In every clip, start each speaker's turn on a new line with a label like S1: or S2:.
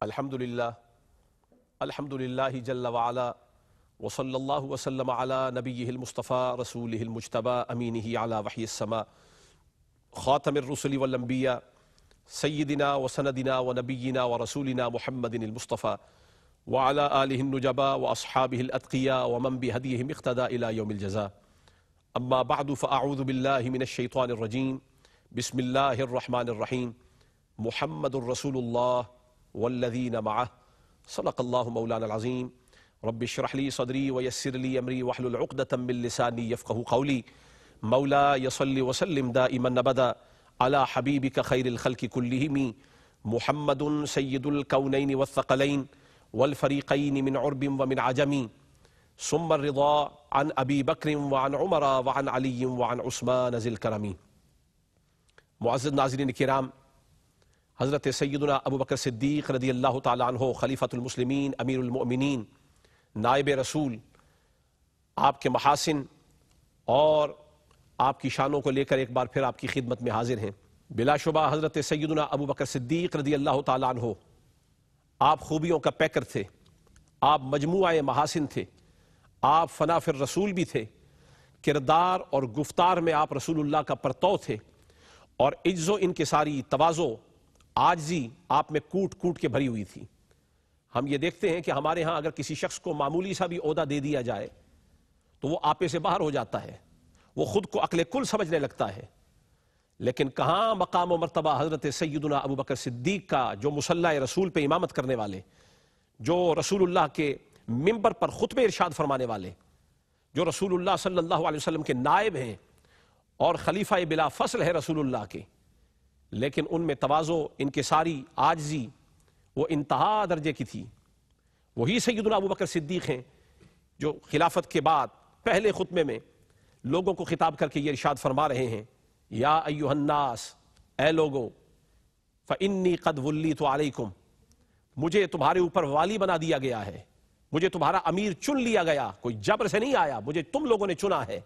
S1: الحمد لله الحمد لله جل وعلا وصلى الله وسلم على نبيه المصطفى رسوله المجتبى أمينه على وحي السماء خاتم الرسل والأنبياء سيدنا وسندنا ونبينا ورسولنا محمد المصطفى وعلى آله النجباء وأصحابه الأتقياء ومن بهديهم اقتدى إلى يوم الجزاء أما بعد فأعوذ بالله من الشيطان الرجيم بسم الله الرحمن الرحيم محمد رسول الله والذين معه صدق الله مولانا العظيم رب اشرح لي صدري ويسر لي أمري واحلل عقدة من لساني يفقه قولي مولاي يصلي وسلم دائما أبدا على حبيبك خير الخلق كلهم محمد سيد الكونين والثقلين والفريقين من عرب ومن عجم ثم الرضا عن أبي بكر وعن عمر وعن علي وعن عثمان ذي الكرم معزز ناظرین الكرام हज़रत सैदना अबू बकर सिद्दीक रदी अल्लाह तहो खलीफ़तमसलिमिन अमीरमिन नायब रसूल आपके महासिन और आपकी शानों को लेकर एक बार फिर आपकी खिदमत में हाजिर हैं बिलाशुबा हज़रत सैदना अबू बकर सिद्दीक रदी अल्लाह तहो आप खूबियों का पैकर थे आप मजमू महासिन थे आप फनाफिर रसूल भी थे किरदार और गुफ्तार में आप रसूल का परतौ थे और इज्जो इनके सारी तोज़ो आजी आप में कूट कूट के भरी हुई थी हम ये देखते हैं कि हमारे यहां अगर किसी शख्स को मामूली सा भी अहदा दे दिया जाए तो वो आपे से बाहर हो जाता है वो खुद को अकल कुल समझने लगता है लेकिन कहां मकाम मरतबा हज़रत सैदना अबू बकर सिद्दीक का जो मुसल्ला रसूल पर इमामत करने वाले जो रसूलुल्लाह के मिंबर पर ख़ुतब इरशाद फरमाने वाले जो रसूलुल्लाह सल्लल्लाहु अलैहि वसल्लम के नायब हैं और खलीफा बिला फसल है रसूलुल्लाह के लेकिन उनमें तोज़ो सारी आजजी वो इंतहा दर्जे की थी वही सैदुल अबू बकर सिद्दीक हैं जो खिलाफत के बाद पहले खुतबे में लोगों को खिताब करके ये इर्शाद फरमा रहे हैं या अयुहन्नास ए लोगो फ़न्नी कदवली तो आलकुम मुझे तुम्हारे ऊपर वाली बना दिया गया है मुझे तुम्हारा अमीर चुन लिया गया कोई जबर से नहीं आया मुझे तुम लोगों ने चुना है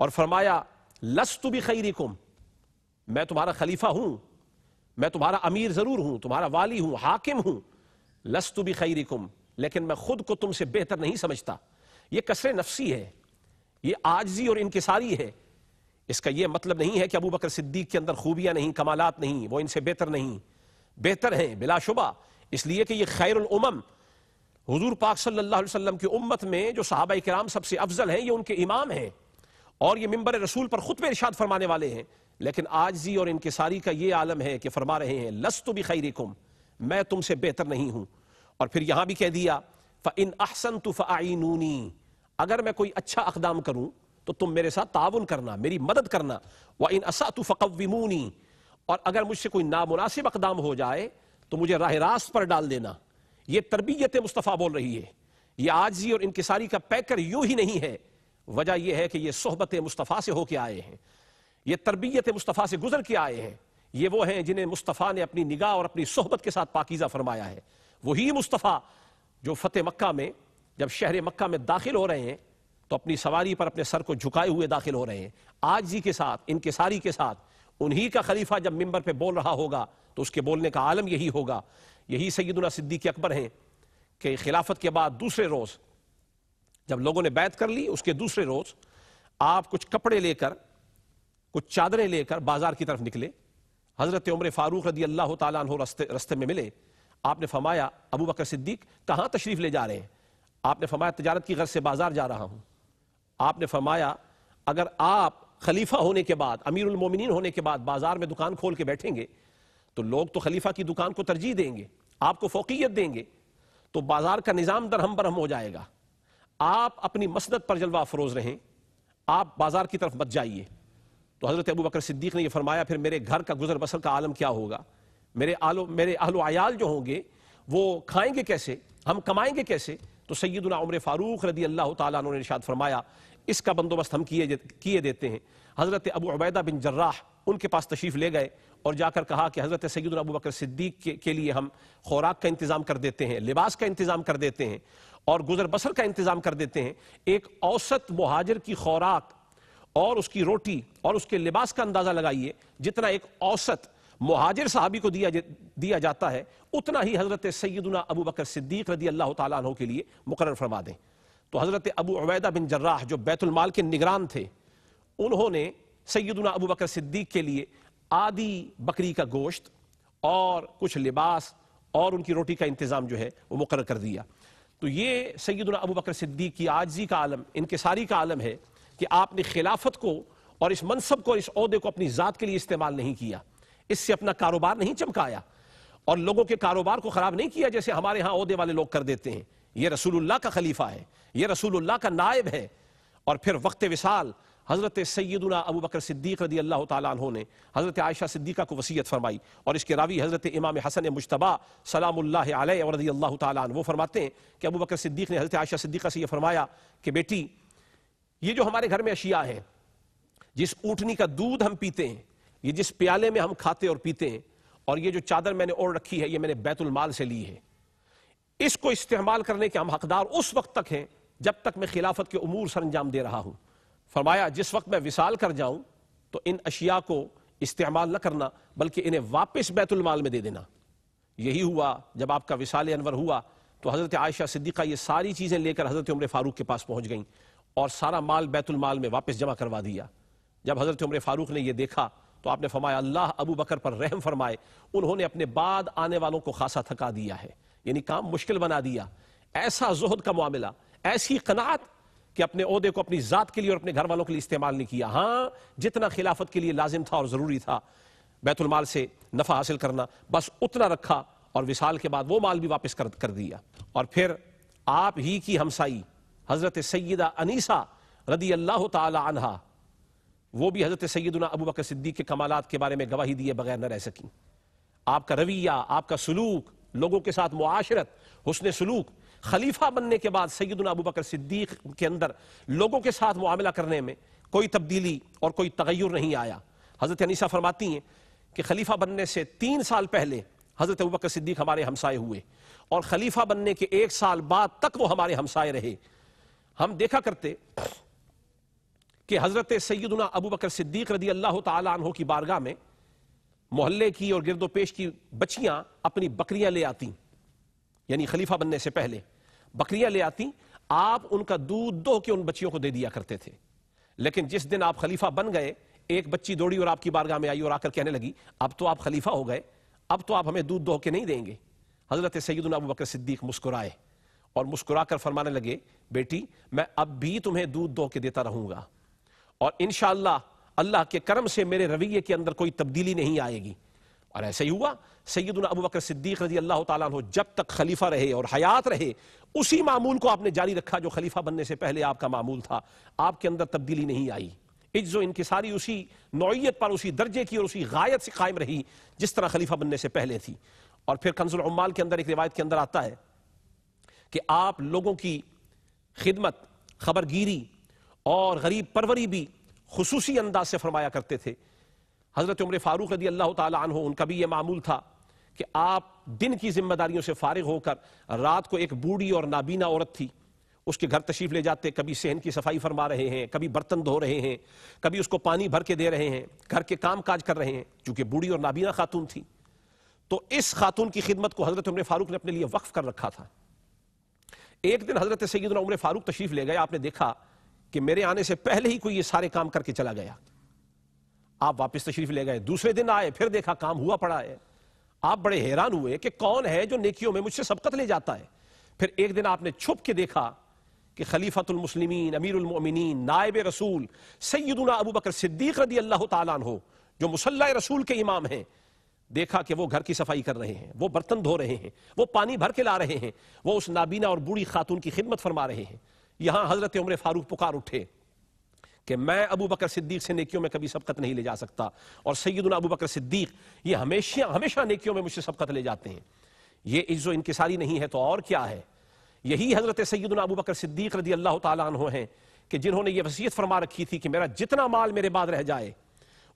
S1: और फरमाया लस्तु भी खैरिकुम मैं तुम्हारा खलीफा हूं मैं तुम्हारा अमीर जरूर हूं तुम्हारा वाली हूं हाकिम हूं लस्तु भी खैरी लेकिन मैं खुद को तुमसे बेहतर नहीं समझता यह कसर नफसी है यह आजजी और इनकसारी है इसका यह मतलब नहीं है कि अबू बकर सिद्दीक के अंदर खूबियां नहीं कमालात नहीं वो इनसे बेहतर नहीं बेहतर हैं बिलाशुबा इसलिए कि यह खैर उमम हजूर पाक सल्लल्लाहु अलैहि वसल्लम की उम्मत में जो सहाबा कराम सबसे अफजल हैं ये उनके इमाम हैं और ये मिंबर रसूल पर खुद पर इशाद फरमाने वाले हैं लेकिन आजजी और इनकसारी का ये आलम है कि फरमा रहे हैं तो भी खैर मैं तुमसे बेहतर नहीं हूं और फिर यहां भी कह दिया फ इन अहसन तो फ़ाइनूनी अगर मैं कोई अच्छा अकदाम करूं तो तुम मेरे साथ ताउन करना मेरी मदद करना व इन असा तो फ़कवी और अगर मुझसे कोई नामनासिब अकदाम हो जाए तो मुझे राह रास्त पर डाल देना ये तरबियत मुस्तफ़ा बोल रही है ये आजी और इनकसारी का पैकर यूं ही नहीं है वजह यह है कि ये सोहबत मुस्तफ़ा से होके आए हैं ये तरबियत मुस्तफ़ा से गुजर के आए हैं ये वो हैं जिन्हें मुस्तफ़ा ने अपनी निगाह और अपनी सोहबत के साथ पाकिज़ा फरमाया है वही मुस्तफ़ा जो फ़तेह मक्का में जब शहर मक्का में दाखिल हो रहे हैं तो अपनी सवारी पर अपने सर को झुकाए हुए दाखिल हो रहे हैं आज आजी के साथ इनके सारी के साथ उन्हीं का खलीफा जब मिंबर पर बोल रहा होगा तो उसके बोलने का आलम यही होगा यही सैदुल्ला सिद्दीक अकबर हैं कि खिलाफत के बाद दूसरे रोज़ जब लोगों ने बैत कर ली उसके दूसरे रोज़ आप कुछ कपड़े लेकर कुछ चादरें लेकर बाजार की तरफ निकले हजरत उम्र फारूक रदी अल्लाह तु रस्ते में मिले आपने फरमाया अबू बकर सिद्दीक कहाँ तशरीफ ले जा रहे हैं आपने फरमाया तजारत की गर्ज से बाजार जा रहा हूँ आपने फरमाया अगर आप खलीफा होने के बाद अमीर उलमोमिन होने के बाद बाजार में दुकान खोल के बैठेंगे तो लोग तो खलीफा की दुकान को तरजीह देंगे आपको फोकियत देंगे तो बाजार का निज़ाम दरहम बरहम हो जाएगा आप अपनी मसनत पर जलवा अफरोज रहें आप बाजार की तरफ बच जाइए तो हज़रत अबू बकर सिद्दीक ने यह फरमाया फिर मेरे घर का गुजर बसर का आलम क्या होगा मेरे आलो मेरे आलो आयाल जो होंगे वो खाएंगे कैसे हम कमाएंगे कैसे तो सैदुना उम्र फ़ारूक रदी अल्लाह तुमने ने फरमाया इसका बंदोबस्त हम किए किए देते हैं हज़रत अबू अबैदा बिन जर्राह उनके पास तशरीफ़ ले गए और जाकर कहा कि हज़रत सैदुल अबू बकर सिद्दीक के, के लिए हम खुराक का इंतज़ाम कर देते हैं लिबास का इंतज़ाम कर देते हैं और गुजर बसर का इंतज़ाम कर देते हैं एक औसत महाजर की खुराक और उसकी रोटी और उसके लिबास का अंदाजा लगाइए जितना एक औसत मुहाजिर साहबी को दिया दिया जाता है उतना ही हजरत सैदना अबू बकर सिद्दीक रदी अल्लाह तु के लिए मुकर फरमा दें तो हजरत अबू अवैदा बिन जर्राह जो बैतुलमाल के निगरान थे उन्होंने सैदना अबू बकर सिद्दीक के लिए आदि बकरी का गोश्त और कुछ लिबास और उनकी रोटी का इंतज़ाम जो है वो मुकर कर दिया तो ये सैदना अबू बकर सिद्दीक की आजी का आलम इनके सारी का आलम है कि आपने खिलाफत को और इस मनसब को और इस अहदे को अपनी ज़ात के लिए इस्तेमाल नहीं किया इससे अपना कारोबार नहीं चमकाया और लोगों के कारोबार को ख़राब नहीं किया जैसे हमारे यहाँ अहदे वाले लोग कर देते हैं यह रसूलुल्लाह का खलीफा है यह रसूलुल्लाह का नायब है और फिर वक्त विशाल हज़रत सैदुना अबू बकर सिद्दीक रदी अल्लाह तु ने हज़रत आयशा सिद्दीका को वसीयत फरमाई और इसके रावी हज़रत इमाम हसन मुशतबा सलाम रदी अल्लाह तु फरमाते हैं कि अबू बकर सिद्दीक ने हज़रत आयशा सिद्दीका से यह फरमाया कि बेटी ये जो हमारे घर में अशिया है जिस ऊटनी का दूध हम पीते हैं ये जिस प्याले में हम खाते और पीते हैं और ये जो चादर मैंने ओढ़ रखी है ये मैंने बैतुल माल से ली है इसको इस्तेमाल करने के हम हकदार उस वक्त तक हैं जब तक मैं खिलाफत के अमूर सर अंजाम दे रहा हूं फरमाया जिस वक्त मैं विशाल कर जाऊं तो इन अशिया को इस्तेमाल न करना बल्कि इन्हें वापस बैतुलमाल में दे देना यही हुआ जब आपका विशाल अनवर हुआ तो हज़रत आयशा सिद्दीक़ा ये सारी चीज़ें लेकर हज़रत उम्र फ़ारूक के पास पहुंच गईं और सारा माल माल में वापस जमा करवा दिया जब हज़रत उम्र फारूक ने यह देखा तो आपने फरमाया अल्लाह अबू बकर पर रहम फरमाए उन्होंने अपने बाद आने वालों को खासा थका दिया है यानी काम मुश्किल बना दिया ऐसा जोहद का मामला ऐसी कनात कि अपने अहदे को अपनी ज़ात के लिए और अपने घर वालों के लिए इस्तेमाल नहीं किया हाँ जितना खिलाफत के लिए लाजिम था और ज़रूरी था बैतुलमाल से नफ़ा हासिल करना बस उतना रखा और विशाल के बाद वो माल भी वापस कर, कर दिया और फिर आप ही की हमसाई हज़रत सैदा अनीसा रदी अल्लाह तहा वो भी हज़रत सैदना अबू बकर सिद्दीक के कमालत के बारे में गवाही दिए बगैर न रह सकी आपका रवैया आपका सलूक लोगों के साथ मुआशरत हुसन सलूक खलीफा बनने के बाद सैदना अबू बकर सिद्दीक के अंदर लोगों के साथ मामला करने में कोई तब्दीली और कोई तगैर नहीं आया हज़रत अनिसा फरमाती हैं कि खलीफा बनने से तीन साल पहले हज़रत अबू बकर सिद्दीक हमारे हमसाए हुए और खलीफा बनने के एक साल बाद तक वो हमारे हमसाए रहे हम देखा करते कि हजरत सैदना अबू बकर सिद्दीक रदी अल्लाह तहों की बारगाह में मोहल्ले की और गिरदोपेश की बच्चियां अपनी बकरियां ले आती यानी खलीफा बनने से पहले बकरियां ले आती आप उनका दूध दोह के उन बच्चियों को दे दिया करते थे लेकिन जिस दिन आप खलीफा बन गए एक बच्ची दौड़ी और आपकी बारगाह में आई और आकर कहने लगी अब तो आप खलीफा हो गए अब तो आप हमें दूध दोह के नहीं देंगे हजरत सैदना अबू बकर सिद्दीक मुस्कुराए और मुस्कुराकर फरमाने लगे बेटी मैं अब भी तुम्हें दूध दो के देता रहूंगा और इन अल्लाह के कर्म से मेरे रवैये के अंदर कोई तब्दीली नहीं आएगी और ऐसे ही हुआ सैदुल अबू बकर सिद्दीक रजी अल्लाह तु जब तक खलीफा रहे और हयात रहे उसी मामूल को आपने जारी रखा जो खलीफा बनने से पहले आपका मामूल था आपके अंदर तब्दीली नहीं आई इज्जो सारी उसी नौीयत पर उसी दर्जे की और उसी गायत से कायम रही जिस तरह खलीफा बनने से पहले थी और फिर कंजुल उम्माल के अंदर एक रिवायत के अंदर आता है कि आप लोगों की खिदमत खबरगिरी और गरीब परवरी भी खसूसी अंदाज से फरमाया करते थे हज़रत उम्र फ़ारूक रदी अल्लाह तन उनका भी ये मामूल था कि आप दिन की जिम्मेदारियों से फारिग होकर रात को एक बूढ़ी और नाबीना औरत थी उसके घर तशरीफ ले जाते कभी सहन की सफाई फरमा रहे हैं कभी बर्तन धो रहे हैं कभी उसको पानी भर के दे रहे हैं घर के काम काज कर रहे हैं चूंकि बूढ़ी और नाबीना खातून थी तो इस खातून की खिदमत को हज़रत उम्र फ़ारूक ने अपने लिए वक्फ कर रखा था एक दिन हजरत सैदना उम्र फारूक तशरीफ ले गए आपने देखा कि मेरे आने से पहले ही कोई ये सारे काम करके चला गया आप वापस तशरीफ ले गए दूसरे दिन आए फिर देखा काम हुआ पड़ा है आप बड़े हैरान हुए कि कौन है जो नेकियों में मुझसे सबकत ले जाता है फिर एक दिन आपने छुप के देखा कि खलीफतुल मुस्लिमीन अमीरमिन नायब रसूल सैदना अबू बकर सिद्दीक रदी अल्लाह तन हो जो मुसल्ला रसूल के इमाम हैं देखा कि वो घर की सफाई कर रहे हैं वो बर्तन धो रहे हैं वो पानी भर के ला रहे हैं वो उस नाबीना और बूढ़ी खातून की खिदमत फरमा रहे हैं यहां हजरत उम्र फारूक पुकार उठे कि मैं अबू बकर सिद्दीक से नेकियों में कभी सबकत नहीं ले जा सकता और सैदुल अबू बकर सिद्दीक ये हमेशा हमेशा नेकियों में मुझसे सबकत ले जाते हैं ये इज्जो इंकसारी नहीं है तो और क्या है यही हजरत सैदुल अबू बकर सिद्दीक रदी अल्लाह तु है कि जिन्होंने ये वसीयत फरमा रखी थी कि मेरा जितना माल मेरे बाद रह जाए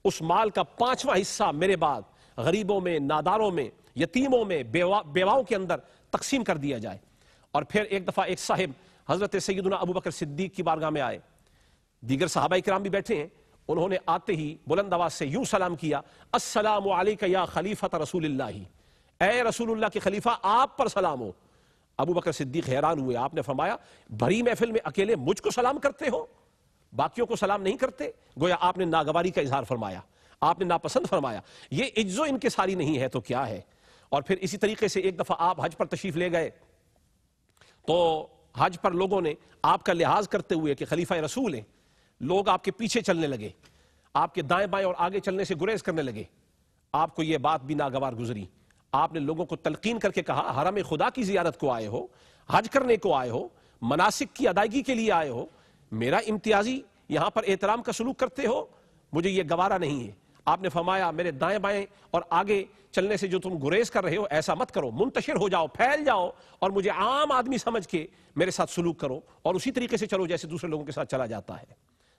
S1: उस माल का पांचवा हिस्सा मेरे बाद गरीबों में नादारों में यतीमों में बेवा बेवाओं के अंदर तकसीम कर दिया जाए और फिर एक दफ़ा एक साहिब हज़रत सैदना अबू बकर सिद्दीक की बारगाह में आए दीगर साहबा कराम भी बैठे हैं उन्होंने आते ही बुलंद आवाज़ से यूं सलाम किया असलम या खलीफा रसूल ए रसूल्ला के खलीफा आप पर सलाम हो अबू बकर सिद्दीक हैरान हुए आपने फरमाया भरी महफिल में अकेले मुझको सलाम करते हो बाकियों को सलाम नहीं करते गोया आपने नागवारी का इजहार फरमाया आपने नापसंद फरमाया ये इज्जो इनके सारी नहीं है तो क्या है और फिर इसी तरीके से एक दफा आप हज पर तशरीफ ले गए तो हज पर लोगों ने आपका लिहाज करते हुए कि खलीफा रसूल हैं लोग आपके पीछे चलने लगे आपके दाएं बाएं और आगे चलने से गुरेज करने लगे आपको यह बात भी नागवार गुजरी आपने लोगों को तलकीन करके कहा हरम खुदा की जियारत को आए हो हज करने को आए हो मनासिक की अदायगी के लिए आए हो मेरा इम्तियाजी यहां पर एहतराम का सलूक करते हो मुझे यह गवारा नहीं है आपने फरमाया मेरे दाएं बाएं और आगे चलने से जो तुम गुरेज कर रहे हो ऐसा मत करो मुंतशिर हो जाओ फैल जाओ और मुझे आम आदमी समझ के मेरे साथ सलूक करो और उसी तरीके से चलो जैसे दूसरे लोगों के साथ चला जाता है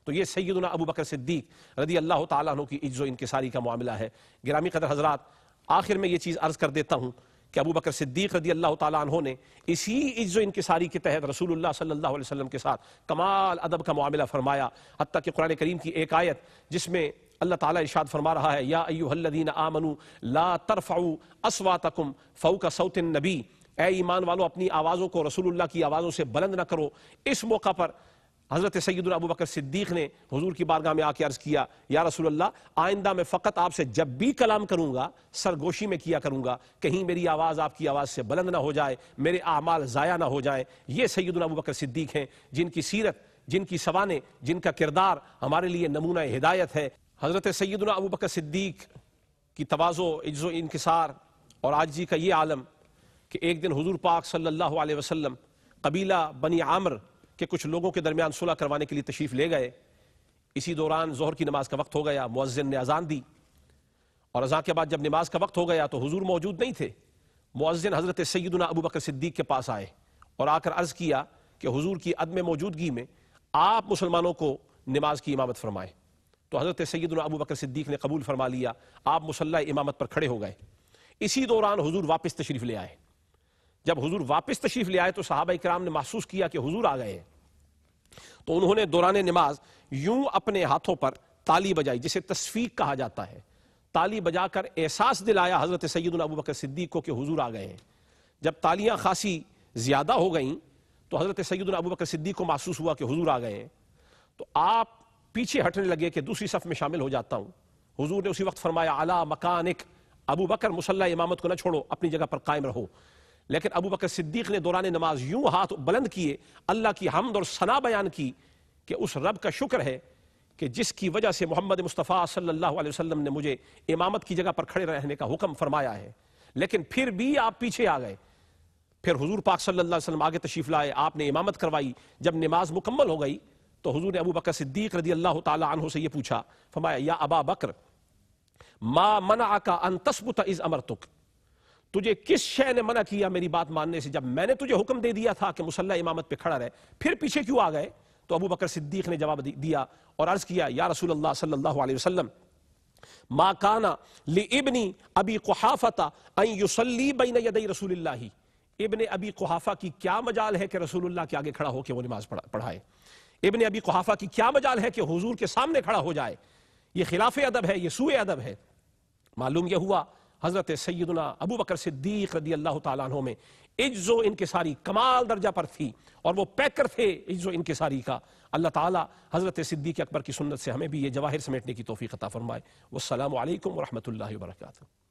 S1: तो ये सैदना अबू बकर सिद्दीक रदी अल्लाह तु की इज्जो इनकसारी का मामला है ग्रामी कदर हजरात आखिर में ये चीज़ अर्ज़ कर देता हूँ कि अबू बकर सिद्दीक रदी अल्लाह तु ने इसी इज्जो इनकसारी के तहत रसूलुल्लाह सल्लल्लाहु अलैहि वसल्लम के साथ कमाल अदब का मामला फरमाया हती कि कुरान करीम की एक आयत जिसमें अल्लाह ताला इशाद फरमा रहा है या अयुहल्लिन आमनु ला तरफ़ाऊ असवा तकुम फ़ऊ सऊतिन नबी ए ईमान वालों अपनी आवाज़ों को रसूलुल्लाह की आवाज़ों से बुलंद न करो इस मौका पर हज़रत सैद अबू बकर सिद्दीक ने हजूर की बारगाह में आके अर्ज़ किया या रसूल आइंदा मैं फ़कत आपसे जब भी कलाम करूँगा सरगोशी में किया करूँगा कहीं मेरी आवाज़ आपकी आवाज़ से बुलंद ना हो जाए मेरे अमाल ज़ाया ना हो जाएँ ये सैद अबू बकर सिद्दीक हैं जिनकी सीरत जिनकी सवाने जिनका किरदार हमारे लिए नमूना हिदायत है हज़रत सैदना अबू बकर सिद्दीक की तोज़ो इज्ज़ो इनकसार और जी का ये आलम कि एक दिन हजूर पाक सल्ला वसलम कबीला बनी आमर के कुछ लोगों के दरमियान सुलह करवाने के लिए तशीफ़ ले गए इसी दौरान जहर की नमाज का वक्त हो गया मुअज़न ने अजान दी और अजा के बाद जब नमाज का वक्त हो गया तो हजूर मौजूद नहीं थे मुअज़न हज़रत सैदना अबू बकर सिद्दीक के पास आए और आकर अर्ज़ किया कि हजूर की अदम मौजूदगी में आप मुसलमानों को नमाज की इमामत फरमाएं तो हज़रत सैद अबू बकर सिद्दीक ने कबूल फरमा लिया आप मुसल्ला इमामत पर खड़े हो गए इसी दौरान हुजूर वापस तशरीफ़ ले आए जब हजूर वापस तशरीफ़ ले आए तो साहबा कराम ने महसूस किया कि हुजूर आ गए तो उन्होंने दौरान नमाज यूं अपने हाथों पर ताली बजाई जिसे तस्फीक कहा जाता है ताली बजाकर एहसास दिलाया हज़रत सैद अबू बकर सिद्दीक को कि हुजूर आ गए हैं जब तालियां खासी ज़्यादा हो गई तो हज़रत सैद अबू बकर सिद्दीक को महसूस हुआ कि हजूर आ गए हैं तो आप पीछे हटने लगे कि दूसरी सफ में शामिल हो जाता हूं हुजूर ने उसी वक्त फरमाया आला मकानिक अबू बकर मुसल्ला इमामत को न छोड़ो अपनी जगह पर कायम रहो लेकिन अबू बकर सिद्दीक ने दौरान नमाज यूं हाथ बुलंद किए अल्लाह की हमद और सना बयान की कि उस रब का शुक्र है कि जिसकी वजह से मोहम्मद मुस्तफ़ा सल्लल्लाहु अलैहि वसल्लम ने मुझे इमामत की जगह पर खड़े रहने का हुक्म फरमाया है लेकिन फिर भी आप पीछे आ गए फिर हुजूर पाक सल्लल्लाहु अलैहि वसल्लम आगे तशरीफ़ लाए आपने इमामत करवाई जब नमाज मुकम्मल हो गई तो हजूर अबू बकर सिद्दीक रदी अल्लाह तह से ये पूछा फरमाया या अबा बकर मा मना का अनतस्बुत इज अमर तुक तुझे किस शय ने मना किया मेरी बात मानने से जब मैंने तुझे हुक्म दे दिया था कि मुसल्ला इमामत पे खड़ा रहे फिर पीछे क्यों आ गए तो अबू बकर सिद्दीक ने जवाब दिया और अर्ज किया या रसूल अल्लाह सल्लल्लाहु अलैहि वसल्लम मा काना लि इबनी अबी कुहाफता अन युसल्ली बैन यदई रसूलुल्लाह इब्न अबी कुहाफा की क्या मजाल है कि रसूलुल्लाह के आगे खड़ा होकर वो नमाज पढ़ाए इबन अबी कुहाफा की क्या मजाल है कि हुजूर के सामने खड़ा हो जाए ये खिलाफ अदब है ये सूए अदब है मालूम यह हुआ हज़रत सैदना अबू बकर सिद्दीक रदी अल्लाह तु में इज्जो सारी कमाल दर्जा पर थी और वो पैकर थे इज्जो इनके सारी का अल्लाह ताला हज़रत सिद्दीक अकबर की सुन्नत से हमें भी ये जवाहिर समेटने की तोफ़ी ख़ता फरमाए वालकम वरहमल वर्का